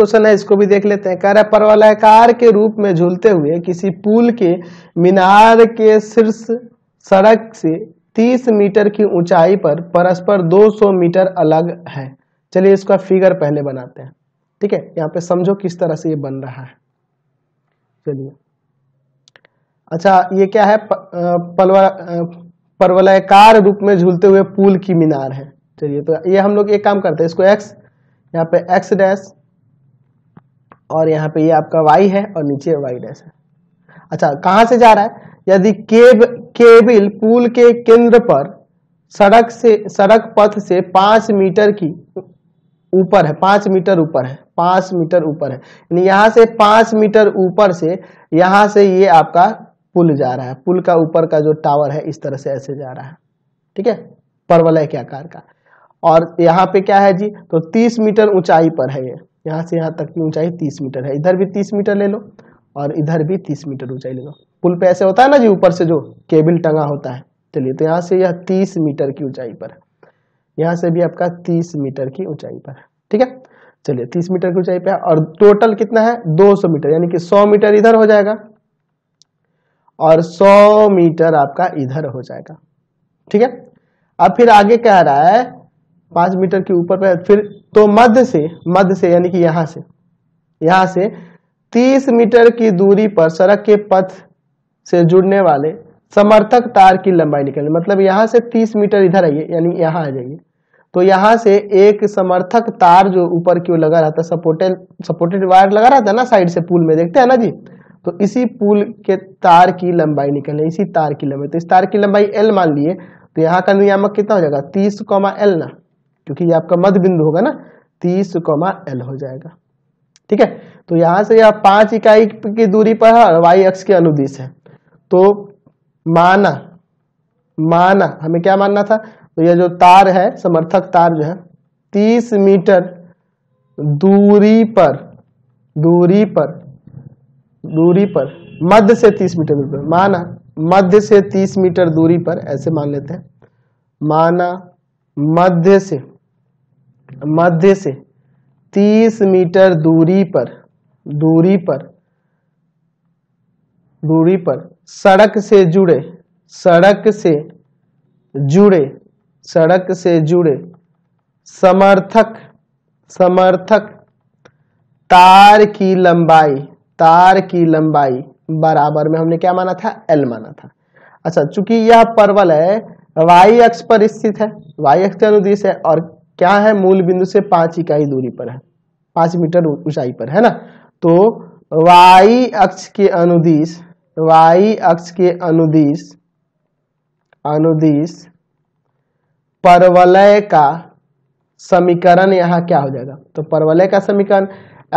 question है इसको भी देख लेते हैं कह रहे है परवलयकार के रूप में झूलते हुए किसी पुल के मीनार के शीर्ष सड़क से 30 मीटर की ऊंचाई पर परस्पर 200 मीटर अलग है चलिए इसका फिगर पहले बनाते हैं ठीक है यहाँ पे समझो किस तरह से ये बन रहा है चलिए अच्छा ये क्या है पलवा परवलयकार रूप में झूलते हुए पुल की मीनार है चलिए तो ये हम लोग एक काम करते हैं इसको एक्स यहाँ पे एक्स डैश और यहाँ पे ये आपका वाई है और नीचे वाई डैश है अच्छा कहां से जा रहा है यदि केब केबिल पुल के केंद्र पर सड़क से सड़क पथ से पांच मीटर की ऊपर है पांच मीटर ऊपर है पांच मीटर ऊपर है यानी यहाँ से पांच मीटर ऊपर से यहाँ से ये आपका पुल जा रहा है पुल का ऊपर का जो टावर है इस तरह से ऐसे जा रहा है ठीक है परवलय के आकार का और यहाँ पे क्या है जी तो तीस मीटर ऊंचाई पर है ये यहाँ से यहाँ तक की ऊंचाई तीस मीटर है इधर भी तीस मीटर ले लो और इधर भी तीस मीटर ऊंचाई ले लो पुल पे ऐसे होता है ना जी ऊपर से जो केबल टंगा होता है चलिए तो यहाँ से यह तीस मीटर की ऊंचाई पर है यहाँ से भी आपका तीस मीटर की ऊंचाई पर है ठीक है चलिए तीस मीटर की ऊंचाई पर है और टोटल कितना है दो सौ मीटर यानी कि सौ मीटर इधर हो जाएगा और सौ मीटर आपका इधर हो जाएगा ठीक है अब फिर आगे कह रहा है पांच मीटर के ऊपर पर फिर तो मध्य से मध्य से यानी कि यहां से यहाँ से 30 मीटर की दूरी पर सड़क के पथ से जुड़ने वाले समर्थक तार की लंबाई निकलनी मतलब यहां से 30 मीटर इधर आइए यानी यहाँ आ जाइए तो यहां से एक समर्थक तार जो ऊपर की ओर लगा रहा था सपोर्टेड सपोर्टेड वायर लगा रहा था ना साइड से पुल में देखते हैं ना जी तो इसी पुल के तार की लंबाई निकलने इसी तार की लंबाई तो इस तार की लंबाई एल मान लिए तो यहाँ का नियामक कितना हो जाएगा तीस कॉमा एल ना क्योंकि ये आपका मध्य बिंदु होगा ना तीस कोमा एल हो जाएगा ठीक है तो यहां से यह पांच इकाई की दूरी पर वाई अक्ष के अनुदिश है तो माना माना हमें क्या मानना था तो यह जो तार है समर्थक तार जो है तीस मीटर दूरी पर दूरी पर दूरी पर मध्य से तीस मीटर दूरी पर माना मध्य से तीस मीटर दूरी पर ऐसे मान लेते हैं माना मध्य से मध्य से 30 मीटर दूरी पर दूरी पर दूरी पर सड़क से जुड़े सड़क से जुड़े सड़क से जुड़े समर्थक समर्थक तार की लंबाई तार की लंबाई बराबर में हमने क्या माना था एल माना था अच्छा चूंकि यह परवल है वाई अक्ष पर स्थित है वाई अक्ष के अनुदेश है और क्या है मूल बिंदु से पांच इकाई दूरी पर है पांच मीटर ऊंचाई पर है ना तो वाई अक्ष के अनुदिश वाई अक्ष के अनुदिश अनुदिश परवलय का समीकरण यहाँ क्या हो जाएगा तो परवलय का समीकरण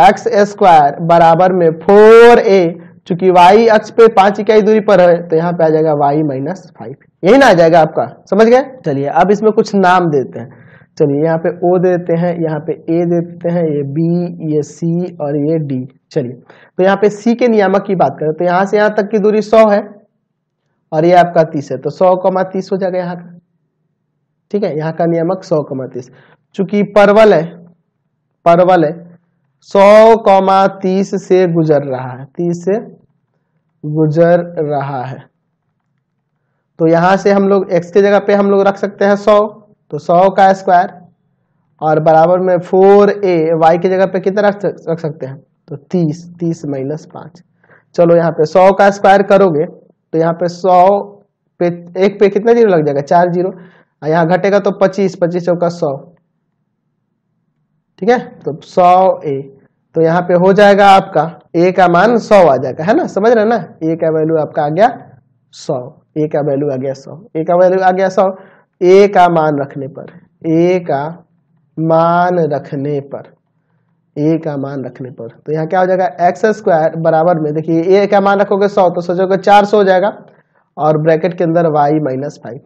एक्स स्क्वायर बराबर में फोर ए चूंकि वाई अक्ष पे पांच इकाई दूरी पर है तो यहां पे आ जाएगा वाई माइनस फाइव यही ना आ जाएगा आपका समझ गए चलिए अब इसमें कुछ नाम देते हैं चलिए यहाँ पे ओ दे देते हैं यहाँ पे ए दे देते हैं ये बी ये सी और ये डी चलिए तो यहाँ पे सी के नियामक की बात करें तो यहाँ से यहाँ तक की दूरी सौ है और ये आपका तीस है तो सौ कमा तीस हो जाएगा यहाँ का ठीक है यहाँ का नियामक सौ कमा तीस चूंकि परवल है परवल है सौ कौमा तीस से गुजर रहा है तीस से गुजर रहा है तो यहां से हम लोग एक्स की जगह पे हम लोग रख सकते हैं सौ तो सौ का स्क्वायर और बराबर में फोर ए वाई की जगह पे कितना रख रख सकते हैं तो तीस तीस माइनस पाँच चलो यहाँ पे सौ का स्क्वायर करोगे तो यहाँ पे सौ पे एक पे कितना जीरो लग जाएगा चार जीरो यहाँ घटेगा तो पच्चीस पच्चीस चौका सौ ठीक है तो सौ ए तो यहाँ पे हो जाएगा आपका ए का मान सौ आ जाएगा है ना समझ रहे ना ए का वैल्यू आपका आ गया सौ ए का वैल्यू आ गया सौ ए का वैल्यू आ गया सौ ए का मान रखने पर ए का मान रखने पर ए का मान रखने पर तो यहाँ क्या हो जाएगा एक्स स्क्वायर बराबर में देखिए ए का मान रखोगे सौ तो सोचोगे चार सौ हो जाएगा और ब्रैकेट के अंदर वाई माइनस फाइव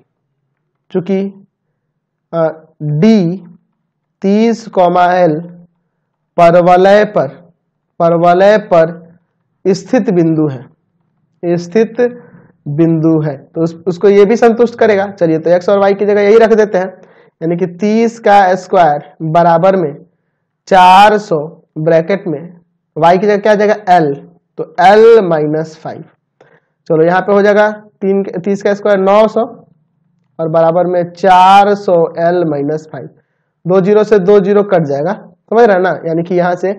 चूंकि डी तीस कॉमा एल परवलय पर परवलय पर स्थित बिंदु है स्थित बिंदु है तो उस, उसको ये भी संतुष्ट करेगा चलिए तो एक्स और वाई की जगह यही रख देते हैं यानी कि तीस का स्क्वायर बराबर में चार सौ ब्रैकेट में वाई की जगह क्या आ जाएगा एल तो एल माइनस फाइव चलो यहाँ पे हो जाएगा तीन तीस का स्क्वायर नौ सौ और बराबर में चार सौ एल माइनस फाइव दो जीरो से दो जीरो कट जाएगा समझ रहे ना यानी कि यहाँ से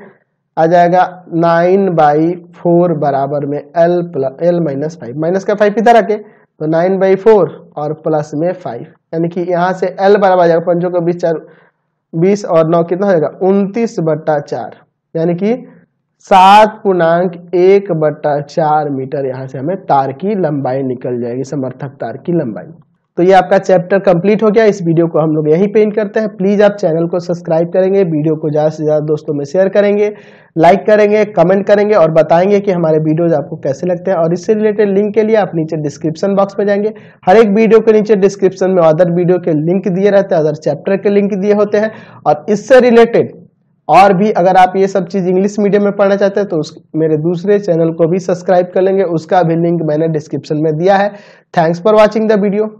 आ जाएगा नाइन बाई फोर बराबर में L plus L minus five minus का फाइव इधर आके तो नाइन बाई फोर और प्लस में फाइव यानी कि यहाँ से एल बराबर आ जाएगा पंचों का बीस चार बीस और नौ कितना हो जाएगा उनतीस बट्टा चार यानी कि सात पूर्णांक एक बट्टा चार मीटर यहाँ से हमें तार की लंबाई निकल जाएगी समर्थक तार की लंबाई तो ये आपका चैप्टर कंप्लीट हो गया इस वीडियो को हम लोग यहीं पेंट करते हैं प्लीज़ आप चैनल को सब्सक्राइब करेंगे वीडियो को ज़्यादा से ज़्यादा दोस्तों में शेयर करेंगे लाइक करेंगे कमेंट करेंगे और बताएंगे कि हमारे वीडियोज आपको कैसे लगते हैं और इससे रिलेटेड लिंक के लिए आप नीचे डिस्क्रिप्शन बॉक्स में जाएंगे हर एक वीडियो के नीचे डिस्क्रिप्शन में अदर वीडियो के लिंक दिए रहते हैं अदर चैप्टर के लिंक दिए होते हैं और इससे रिलेटेड और भी अगर आप ये सब चीज़ इंग्लिश मीडियम में पढ़ना चाहते हैं तो उस मेरे दूसरे चैनल को भी सब्सक्राइब कर लेंगे उसका भी लिंक मैंने डिस्क्रिप्शन में दिया है thanks for watching the video